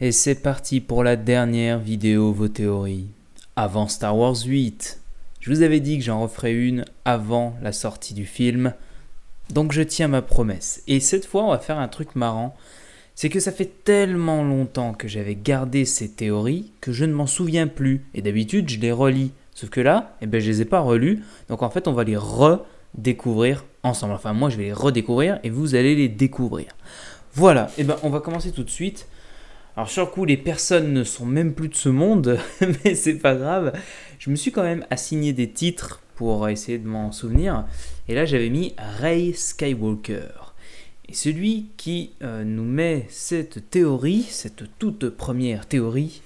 Et c'est parti pour la dernière vidéo vos théories. Avant Star Wars 8. Je vous avais dit que j'en referais une avant la sortie du film. Donc je tiens ma promesse. Et cette fois, on va faire un truc marrant. C'est que ça fait tellement longtemps que j'avais gardé ces théories que je ne m'en souviens plus. Et d'habitude, je les relis. Sauf que là, eh ben, je les ai pas relus, Donc en fait, on va les redécouvrir ensemble. Enfin, moi, je vais les redécouvrir et vous allez les découvrir. Voilà. Et eh ben, on va commencer tout de suite alors sur le coup, les personnes ne sont même plus de ce monde, mais c'est pas grave. Je me suis quand même assigné des titres pour essayer de m'en souvenir. Et là, j'avais mis Ray Skywalker. Et celui qui euh, nous met cette théorie, cette toute première théorie,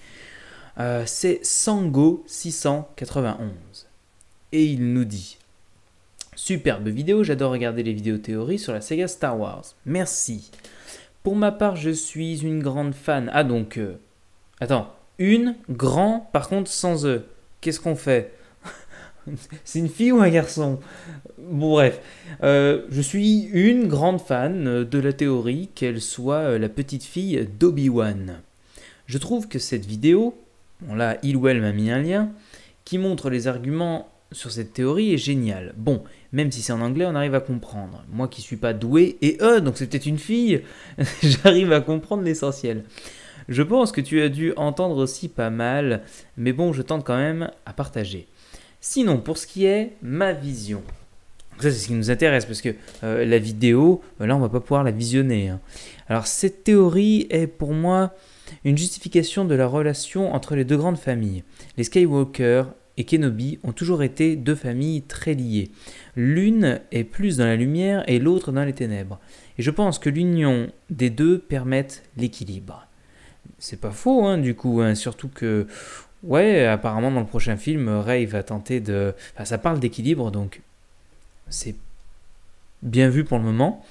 euh, c'est Sango 691. Et il nous dit Superbe vidéo, j'adore regarder les vidéos théories sur la Sega Star Wars. Merci. Pour ma part, je suis une grande fan. Ah donc, euh, attends, une grand, par contre sans e. Qu'est-ce qu'on fait C'est une fille ou un garçon Bon bref, euh, je suis une grande fan euh, de la théorie qu'elle soit la petite fille d'Obi-Wan. Je trouve que cette vidéo, bon là, il ou elle m'a mis un lien, qui montre les arguments sur cette théorie est géniale. Bon, même si c'est en anglais, on arrive à comprendre. Moi qui suis pas doué, et eux, donc c'est peut-être une fille, j'arrive à comprendre l'essentiel. Je pense que tu as dû entendre aussi pas mal, mais bon, je tente quand même à partager. Sinon, pour ce qui est ma vision, ça c'est ce qui nous intéresse parce que euh, la vidéo, euh, là on va pas pouvoir la visionner. Hein. Alors cette théorie est pour moi une justification de la relation entre les deux grandes familles, les Skywalker et Kenobi ont toujours été deux familles très liées. L'une est plus dans la lumière et l'autre dans les ténèbres. Et je pense que l'union des deux permette l'équilibre. C'est pas faux, hein, du coup, hein, surtout que, ouais, apparemment dans le prochain film, Rey va tenter de. Enfin, ça parle d'équilibre, donc c'est bien vu pour le moment.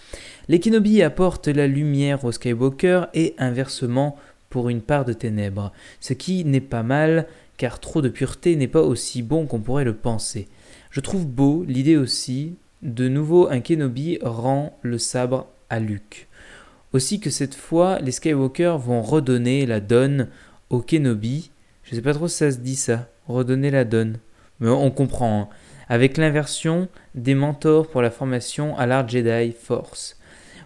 Les Kenobi apportent la lumière au Skywalker et inversement pour une part de ténèbres, ce qui n'est pas mal car trop de pureté n'est pas aussi bon qu'on pourrait le penser. Je trouve beau l'idée aussi, de nouveau un Kenobi rend le sabre à Luke. Aussi que cette fois, les Skywalker vont redonner la donne au Kenobi. Je sais pas trop si ça se dit ça, redonner la donne. Mais on comprend. Hein. Avec l'inversion des mentors pour la formation à l'art Jedi Force.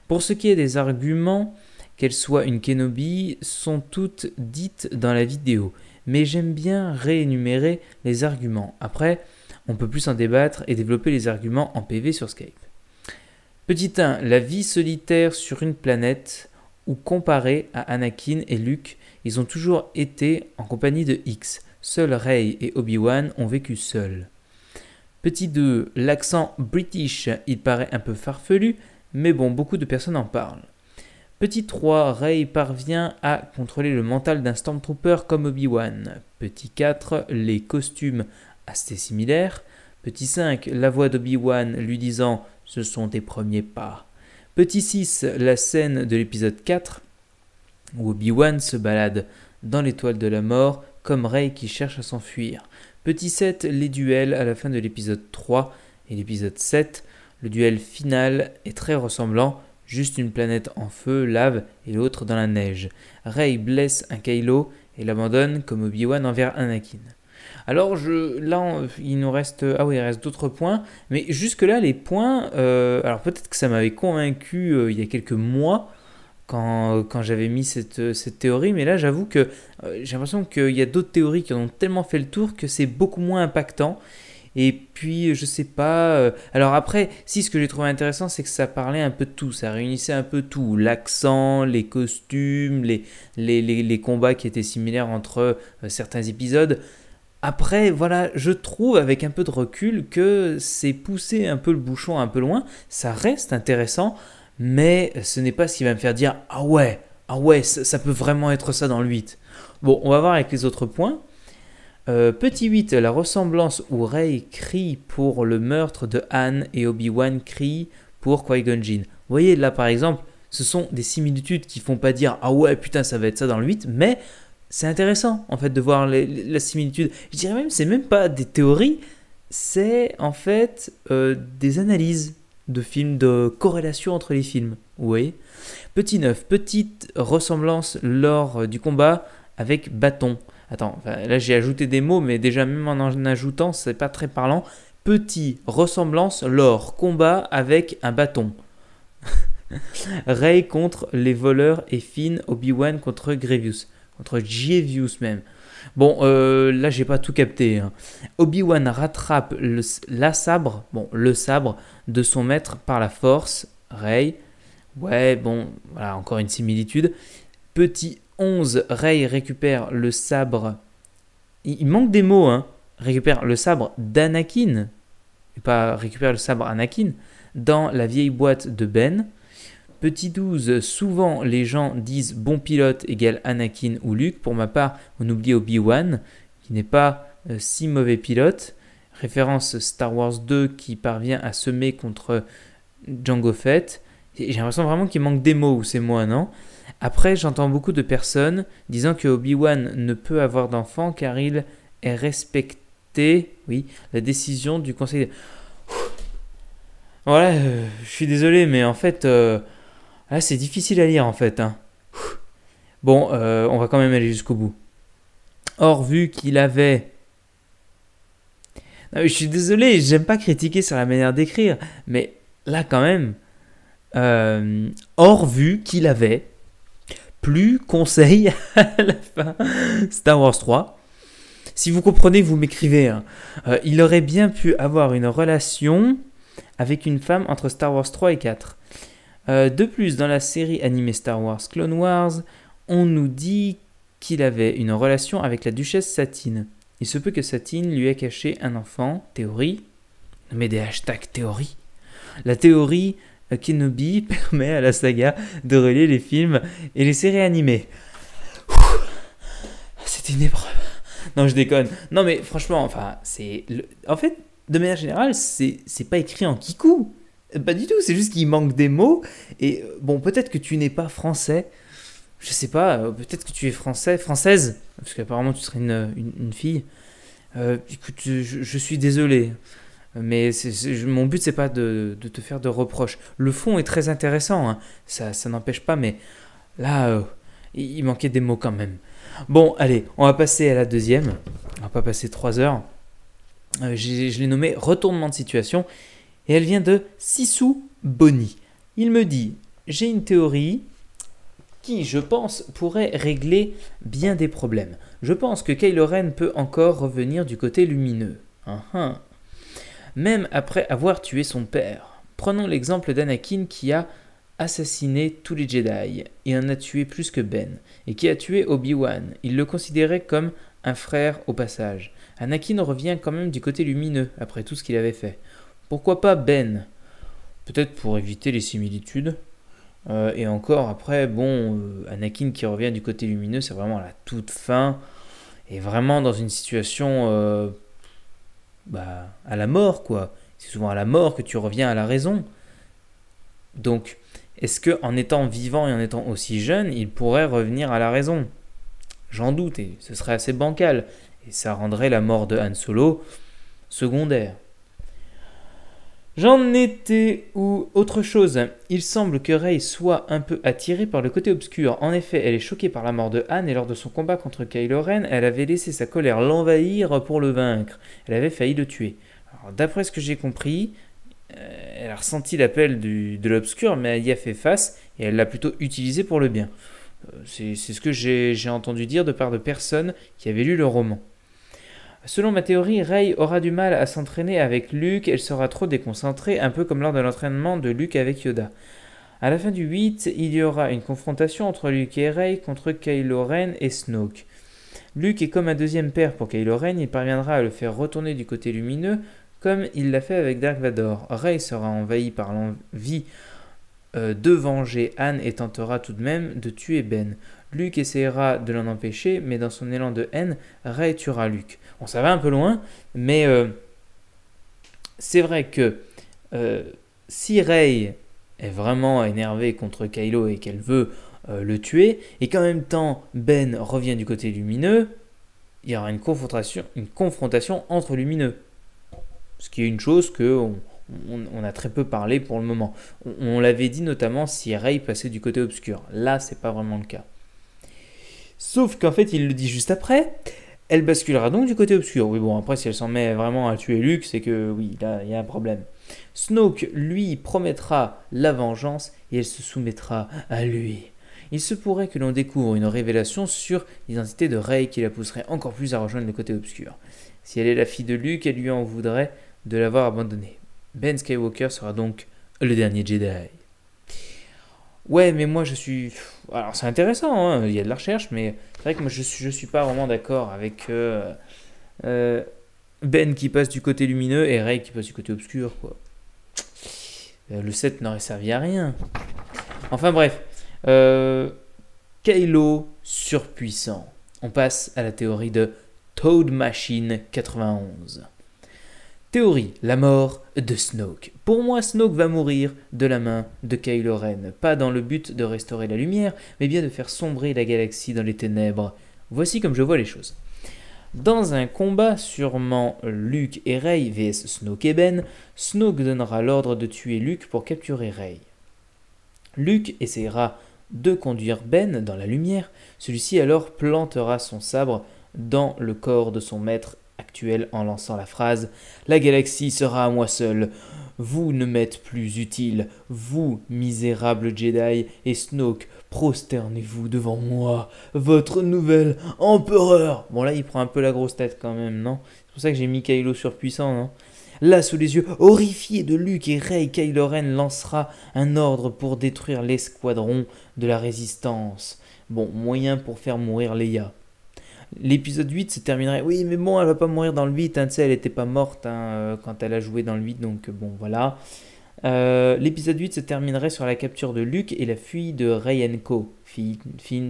Pour ce qui est des arguments, qu'elle soit une Kenobi, sont toutes dites dans la vidéo mais j'aime bien réénumérer les arguments. Après, on peut plus en débattre et développer les arguments en PV sur Skype. Petit 1, la vie solitaire sur une planète ou comparé à Anakin et Luke, ils ont toujours été en compagnie de X. Seuls Rey et Obi-Wan ont vécu seuls. Petit 2, l'accent british, il paraît un peu farfelu, mais bon, beaucoup de personnes en parlent. Petit 3, Rey parvient à contrôler le mental d'un Stormtrooper comme Obi-Wan. Petit 4, les costumes assez similaires. Petit 5, la voix d'Obi-Wan lui disant Ce sont tes premiers pas. Petit 6, la scène de l'épisode 4 où Obi-Wan se balade dans l'étoile de la mort comme Ray qui cherche à s'enfuir. Petit 7, les duels à la fin de l'épisode 3 et l'épisode 7. Le duel final est très ressemblant juste une planète en feu, lave et l'autre dans la neige. Rey blesse un Kylo et l'abandonne comme Obi-Wan envers Anakin. Alors je, là, il nous reste, ah oui, il reste d'autres points, mais jusque là les points, euh, alors peut-être que ça m'avait convaincu euh, il y a quelques mois quand, quand j'avais mis cette, théorie, mais là j'avoue que euh, j'ai l'impression qu'il y a d'autres théories qui en ont tellement fait le tour que c'est beaucoup moins impactant et puis, euh, je sais pas. Euh, alors après, si ce que j'ai trouvé intéressant, c'est que ça parlait un peu de tout. Ça réunissait un peu tout. L'accent, les costumes, les, les, combats qui étaient similaires entre euh, certains épisodes. Après, voilà, je trouve avec un peu de recul que c'est poussé un peu le bouchon un peu loin. Ça reste intéressant, mais ce n'est pas ce qui va me faire dire Ah ouais, ah ouais, ça, peut vraiment être ça dans le 8. Bon, on va voir avec les autres points. Euh, petit 8, la ressemblance où Rey crie pour le meurtre de Han et Obi-Wan crie pour Qui-Gon Vous voyez, là par exemple, ce sont des similitudes qui font pas dire Ah ouais, putain, ça va être ça dans le 8, mais c'est intéressant en fait de voir la similitude. Je dirais même, c'est même pas des théories, c'est en fait euh, des analyses de films, de corrélation entre les films. Vous Petit 9, petite ressemblance lors du combat avec bâton. Attends, là j'ai ajouté des mots, mais déjà même en en ajoutant, c'est pas très parlant. Petit, ressemblance, l'or, combat avec un bâton. Rey contre les voleurs et Finn, Obi-Wan contre Grievous, contre Grievous même. Bon, euh, là j'ai pas tout capté. Hein. Obi-Wan rattrape la sabre, bon, le sabre de son maître par la force, Rey. Ouais, bon, voilà, encore une similitude. Petit 11, Rey récupère le sabre. Il manque des mots, hein. Récupère le sabre d'Anakin, pas récupère le sabre Anakin, dans la vieille boîte de Ben. Petit 12, souvent les gens disent bon pilote égale Anakin ou Luke. Pour ma part, on oublie Obi-Wan, qui n'est pas euh, si mauvais pilote. Référence Star Wars 2 qui parvient à semer contre Django Fett. J'ai l'impression vraiment qu'il manque des mots ou c'est moi, non après, j'entends beaucoup de personnes disant que Obi-Wan ne peut avoir d'enfant car il est respecté, oui, la décision du conseil. Voilà, euh, je suis désolé, mais en fait, euh, là c'est difficile à lire en fait. Hein. Bon, euh, on va quand même aller jusqu'au bout. Or, vu qu'il avait je suis désolé, j'aime pas critiquer sur la manière d'écrire, mais là quand même, or vu qu'il avait plus conseil à la fin Star Wars 3. Si vous comprenez, vous m'écrivez. Hein. Euh, il aurait bien pu avoir une relation avec une femme entre Star Wars 3 et 4. Euh, de plus, dans la série animée Star Wars Clone Wars, on nous dit qu'il avait une relation avec la duchesse Satine. Il se peut que Satine lui ait caché un enfant, théorie. Mais des hashtags théorie. La théorie euh, Kenobi permet à la saga de relier les films et les séries animées. C'était une épreuve. Non, je déconne. Non, mais franchement, enfin, c'est. En fait, de manière générale, c'est pas écrit en kikou. Euh, pas du tout, c'est juste qu'il manque des mots. Et euh, bon, peut-être que tu n'es pas français. Je sais pas, peut-être que tu es français, française, parce qu'apparemment tu serais une, une, fille. Euh, écoute, je, je suis désolé. Mais mon but, c'est pas de, te faire de reproches. Le fond est très intéressant, hein. ça, n'empêche pas, mais là, euh, il manquait des mots quand même. Bon, allez, on va passer à la deuxième. On va pas passer trois heures. Euh, je l'ai nommée retournement de situation et elle vient de Sissou Bonny. Il me dit J'ai une théorie qui, je pense, pourrait régler bien des problèmes. Je pense que Kylo Ren peut encore revenir du côté lumineux. Hein, hein même après avoir tué son père. Prenons l'exemple d'Anakin qui a assassiné tous les Jedi et en a tué plus que Ben, et qui a tué Obi-Wan. Il le considérait comme un frère au passage. Anakin revient quand même du côté lumineux après tout ce qu'il avait fait. Pourquoi pas Ben Peut-être pour éviter les similitudes. Euh, et encore après, bon, euh, Anakin qui revient du côté lumineux, c'est vraiment à la toute fin. Et vraiment dans une situation euh, bah, à la mort, quoi. C'est souvent à la mort que tu reviens à la raison. Donc, est-ce que en étant vivant et en étant aussi jeune, il pourrait revenir à la raison J'en doute et ce serait assez bancal et ça rendrait la mort de Han Solo secondaire. J'en étais ou autre chose. Il semble que Rey soit un peu attirée par le côté obscur. En effet, elle est choquée par la mort de Anne et lors de son combat contre Kylo Ren, elle avait laissé sa colère l'envahir pour le vaincre. Elle avait failli le tuer. D'après ce que j'ai compris, euh, elle a ressenti l'appel de l'obscur, mais elle y a fait face et elle l'a plutôt utilisé pour le bien. Euh, c'est ce que j'ai entendu dire de part de personnes qui avaient lu le roman. Selon ma théorie, Rey aura du mal à s'entraîner avec Luke, elle sera trop déconcentrée, un peu comme lors de l'entraînement de Luke avec Yoda. À la fin du 8, il y aura une confrontation entre Luke et Rey contre Kylo Ren et Snoke. Luke est comme un deuxième père pour Kylo Ren, il parviendra à le faire retourner du côté lumineux comme il l'a fait avec Dark Vador. Rey sera envahi par l'envie euh, de venger Anne et tentera tout de même de tuer Ben. Luc essaiera de l'en empêcher, mais dans son élan de haine, Ray tuera Luc. On ça va un peu loin, mais euh, c'est vrai que euh, si Ray est vraiment énervée contre Kylo et qu'elle veut euh, le tuer, et qu'en même temps Ben revient du côté lumineux, il y aura une confrontation, une confrontation entre lumineux. Ce qui est une chose que on, a très peu parlé pour le moment. On, l'avait dit notamment si Rey passait du côté obscur. Là, c'est pas vraiment le cas. Sauf qu'en fait, il le dit juste après, elle basculera donc du côté obscur. Oui, bon, après, si elle s'en met vraiment à tuer Luke, c'est que oui, là, il y a un problème. Snoke, lui, promettra la vengeance et elle se soumettra à lui. Il se pourrait que l'on découvre une révélation sur l'identité de Rey qui la pousserait encore plus à rejoindre le côté obscur. Si elle est la fille de Luke, elle lui en voudrait de l'avoir abandonnée. Ben Skywalker sera donc le dernier Jedi ouais, mais moi je suis. Alors c'est intéressant, hein, il y a de la recherche, mais c'est vrai que moi je suis, je suis pas vraiment d'accord avec euh, euh, Ben qui passe du côté lumineux et Ray qui passe du côté obscur, quoi. Euh, le 7 n'aurait servi à rien. Enfin bref, Kylo surpuissant. On passe à la théorie de Toad Machine 91. Théorie, la mort de Snoke. Pour moi, Snoke va mourir de la main de Kylo Ren, pas dans le but de restaurer la lumière, mais bien de faire sombrer la galaxie dans les ténèbres. Voici comme je vois les choses. Dans un combat sûrement Luke et Rey vs Snoke et Ben, Snoke donnera l'ordre de tuer Luke pour capturer Rey. Luke essaiera de conduire Ben dans la lumière, celui-ci alors plantera son sabre dans le corps de son maître actuel en lançant la phrase La galaxie sera à moi seul. Vous ne m'êtes plus utile, vous, misérable Jedi, et Snoke, prosternez-vous devant moi, votre nouvel empereur. Bon là, il prend un peu la grosse tête quand même, non C'est pour ça que j'ai mis Kylo surpuissant, non Là, sous les yeux horrifiés de Luke et Rey, Kylo Ren lancera un ordre pour détruire l'escadron de la résistance. Bon, moyen pour faire mourir Leia l'épisode 8 se terminerait. Oui, mais bon, elle va pas mourir dans le 8, hein, tu sais, elle était pas morte hein, euh, quand elle a joué dans le 8, donc euh, bon, voilà. Euh, l'épisode 8 se terminerait sur la capture de Luke et la fuite de Rayenko Fin, fin,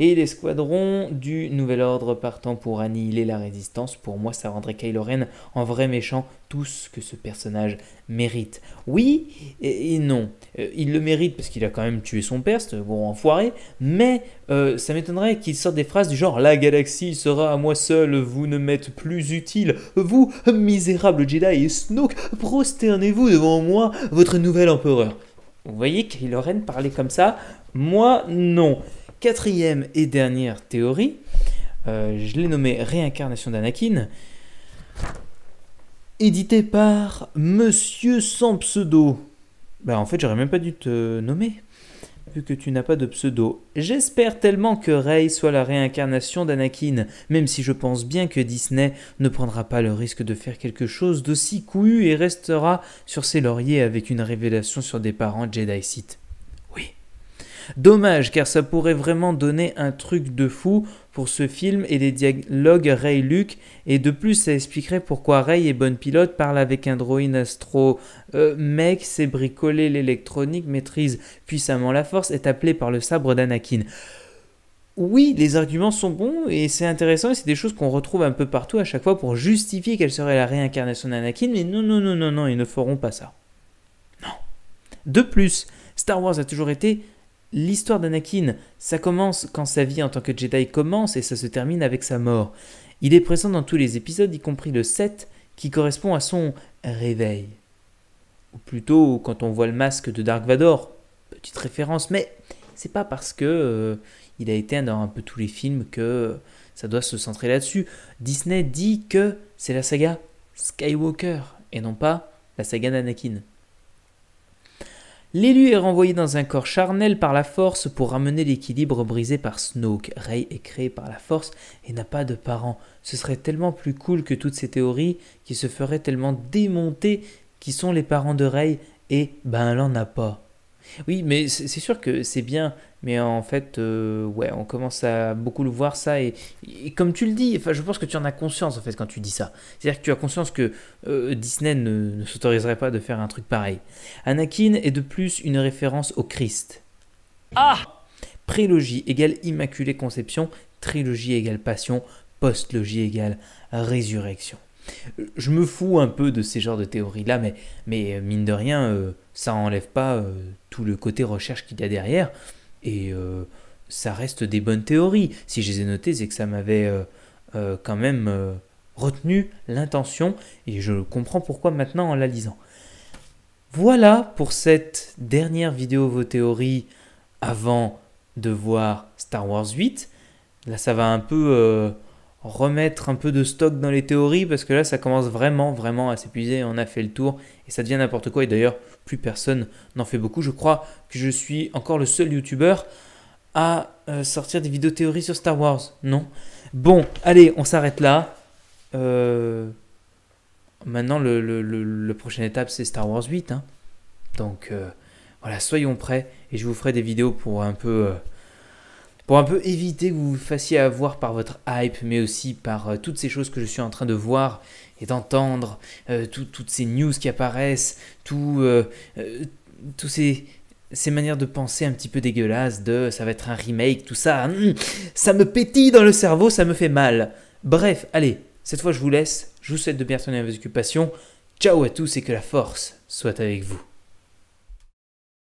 et l'escadron du Nouvel Ordre partant pour annihiler la résistance. Pour moi, ça rendrait Kylo Ren en vrai méchant, tout ce que ce personnage mérite. Oui et, non. Euh, il le mérite parce qu'il a quand même tué son père, c'est bon enfoiré, mais euh, ça m'étonnerait qu'il sorte des phrases du genre La galaxie sera à moi seul, vous ne m'êtes plus utile, vous, misérable Jedi et Snoke, prosternez-vous devant moi, votre nouvel empereur. Vous voyez Kylo Ren parler comme ça Moi, non. Quatrième et dernière théorie, euh, je l'ai nommée Réincarnation d'Anakin, édité par Monsieur sans pseudo. Bah en fait j'aurais même pas dû te nommer, vu que tu n'as pas de pseudo. J'espère tellement que Rey soit la réincarnation d'Anakin, même si je pense bien que Disney ne prendra pas le risque de faire quelque chose d'aussi couillu et restera sur ses lauriers avec une révélation sur des parents Jedi Sith. Dommage car ça pourrait vraiment donner un truc de fou pour ce film et les dialogues rey Luke et de plus ça expliquerait pourquoi Rey est Bonne Pilote parle avec un droïne astro euh, mec, sait bricoler l'électronique, maîtrise puissamment la force, est appelé par le sabre d'Anakin oui, les arguments sont bons et c'est intéressant et c'est des choses qu'on retrouve un peu partout à chaque fois pour justifier quelle serait la réincarnation d'Anakin, mais non, non, non, non, non, ils ne feront pas ça. Non. De plus, Star Wars a toujours été l'histoire d'Anakin, ça commence quand sa vie en tant que Jedi commence et ça se termine avec sa mort. Il est présent dans tous les épisodes, y compris le 7, qui correspond à son réveil. Ou plutôt quand on voit le masque de Dark Vador, petite référence, mais c'est pas parce que euh, il a été dans un peu tous les films que ça doit se centrer là-dessus. Disney dit que c'est la saga Skywalker et non pas la saga d'Anakin. L'élu est renvoyé dans un corps charnel par la force pour ramener l'équilibre brisé par Snoke. Rey est créé par la force et n'a pas de parents. Ce serait tellement plus cool que toutes ces théories qui se feraient tellement démonter qui sont les parents de Rey et ben elle n'en a pas. Oui, mais c'est sûr que c'est bien mais en fait, euh, ouais, on commence à beaucoup le voir ça. Et, comme tu le dis, enfin, je pense que tu en as conscience en fait quand tu dis ça. C'est-à-dire que tu as conscience que euh, Disney ne, s'autoriserait pas de faire un truc pareil. Anakin est de plus une référence au Christ. Ah Prélogie égale Immaculée Conception, trilogie égale Passion, postlogie égale Résurrection. Je me fous un peu de ces genres de théories-là, mais, mais euh, mine de rien, ça enlève pas tout le côté recherche qu'il y a derrière. Et euh, ça reste des bonnes théories. Si je les ai notées, c'est que ça m'avait euh, euh, quand même retenu l'intention et je comprends pourquoi maintenant en la lisant. Voilà pour cette dernière vidéo vos théories avant de voir Star Wars 8. Là, ça va un peu remettre un peu de stock dans les théories parce que là ça commence vraiment vraiment à s'épuiser, on a fait le tour et ça devient n'importe quoi et d'ailleurs plus personne n'en fait beaucoup. Je crois que je suis encore le seul youtubeur à euh, sortir des vidéos théories sur Star Wars, non Bon, allez, on s'arrête là. Euh, maintenant, le, prochaine étape, c'est Star Wars 8. Hein. Donc, euh, voilà, soyons prêts. Et je vous ferai des vidéos pour un peu pour un peu éviter que vous vous fassiez avoir par votre hype, mais aussi par euh, toutes ces choses que je suis en train de voir et d'entendre, euh, toutes ces news qui apparaissent, tout, euh, tous ces, ces manières de penser un petit peu dégueulasses de ça va être un remake, tout ça, hmm, ça me pétille dans le cerveau, ça me fait mal. Bref, allez, cette fois je vous laisse, je vous souhaite de bien tenir à vos occupations, ciao à tous et que la force soit avec vous.